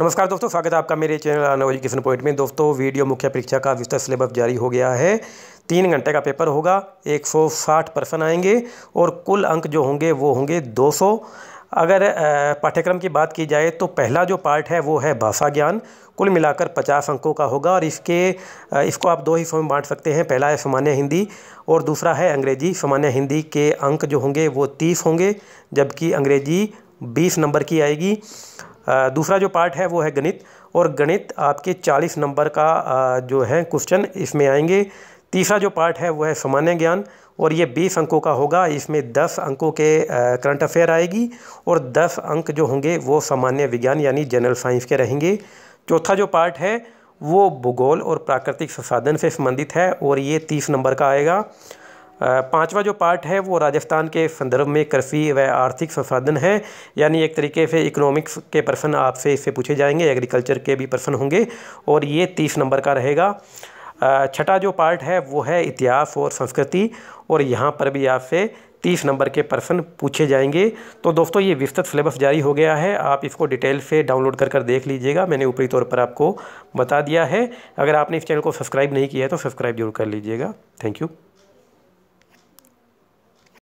नमस्कार दोस्तों स्वागत है आपका मेरे चैनल एजुकेशन पॉइंट में दोस्तों वीडियो मुख्य परीक्षा का विस्तृत सिलेबस जारी हो गया है तीन घंटे का पेपर होगा 160 पर्सन आएंगे और कुल अंक जो होंगे वो होंगे 200 अगर पाठ्यक्रम की बात की जाए तो पहला जो पार्ट है वो है भाषा ज्ञान कुल मिलाकर पचास अंकों का होगा और इसके इसको आप दो हिस्सों में बांट सकते हैं पहला है सामान्य हिंदी और दूसरा है अंग्रेजी सामान्य हिंदी के अंक जो होंगे वो तीस होंगे जबकि अंग्रेजी बीस नंबर की आएगी दूसरा जो पार्ट है वो है गणित और गणित आपके चालीस नंबर का जो है क्वेश्चन इसमें आएंगे तीसरा जो पार्ट है वो है सामान्य ज्ञान और ये बीस अंकों का होगा इसमें दस अंकों के करंट अफेयर आएगी और दस अंक जो होंगे वो सामान्य विज्ञान यानी जनरल साइंस के रहेंगे चौथा जो पार्ट है वो भूगोल और प्राकृतिक संसाधन से संबंधित है और ये तीस नंबर का आएगा पांचवा जो पार्ट है वो राजस्थान के संदर्भ में कृषि व आर्थिक संसाधन है यानी एक तरीके से इकोनॉमिक्स के प्रश्न आपसे इससे पूछे जाएंगे एग्रीकल्चर के भी प्रश्न होंगे और ये तीस नंबर का रहेगा छठा जो पार्ट है वो है इतिहास और संस्कृति और यहाँ पर भी आपसे तीस नंबर के प्रश्न पूछे जाएंगे तो दोस्तों ये विस्तृत सिलेबस जारी हो गया है आप इसको डिटेल से डाउनलोड कर कर देख लीजिएगा मैंने ऊपरी तौर पर आपको बता दिया है अगर आपने इस चैनल को सब्सक्राइब नहीं किया है तो सब्सक्राइब जरूर कर लीजिएगा थैंक यू